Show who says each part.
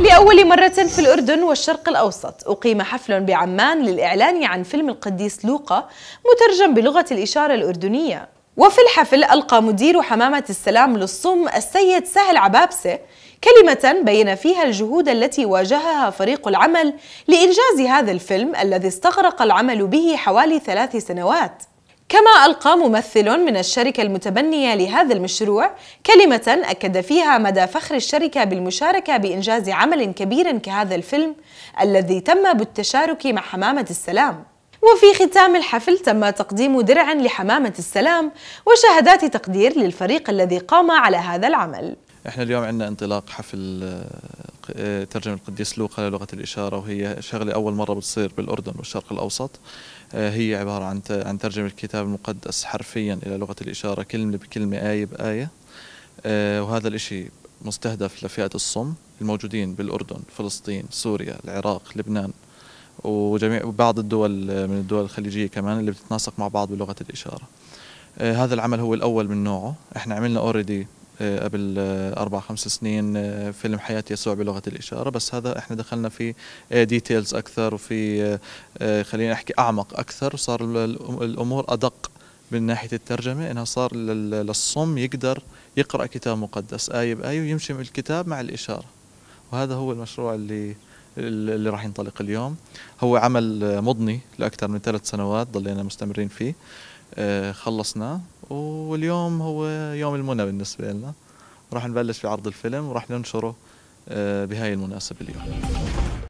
Speaker 1: لأول مرة في الأردن والشرق الأوسط أقيم حفل بعمان للإعلان عن فيلم القديس لوقا مترجم بلغة الإشارة الأردنية وفي الحفل ألقى مدير حمامة السلام للصم السيد سهل عبابسة كلمة بين فيها الجهود التي واجهها فريق العمل لإنجاز هذا الفيلم الذي استغرق العمل به حوالي ثلاث سنوات كما ألقى ممثل من الشركة المتبنية لهذا المشروع كلمة أكد فيها مدى فخر الشركة بالمشاركة بإنجاز عمل كبير كهذا الفيلم الذي تم بالتشارك مع حمامة السلام وفي ختام الحفل تم تقديم درع لحمامة السلام وشهادات تقدير للفريق الذي قام على هذا العمل
Speaker 2: احنا اليوم عندنا انطلاق حفل آه، ترجم القديس لوقا للغة الإشارة وهي شغلة أول مرة بتصير بالأردن والشرق الأوسط آه، هي عبارة عن عن ترجمة الكتاب المقدس حرفيا إلى لغة الإشارة كلمة بكلمة آية بآية آه، وهذا الإشي مستهدف لفئة الصم الموجودين بالأردن فلسطين سوريا العراق لبنان وجميع بعض الدول آه، من الدول الخليجية كمان اللي بتتناسق مع بعض بلغة الإشارة هذا العمل هو الأول من نوعه احنا عملنا اوريدي آه، قبل آه، اربع خمس سنين آه، فيلم حياه يسوع بلغه الاشاره بس هذا احنا دخلنا في ديتيلز اكثر وفي خلينا احكي اعمق اكثر صار الامور ادق من ناحيه الترجمه انها صار للصم يقدر يقرا كتاب مقدس ايه بايه ويمشي من الكتاب مع الاشاره وهذا هو المشروع اللي اللي راح ينطلق اليوم هو عمل مضني لاكثر من ثلاث سنوات ضلينا مستمرين فيه خلصناه واليوم هو يوم المنى بالنسبة لنا راح نبلش في عرض الفيلم وراح ننشره آه، بهاي المناسبة اليوم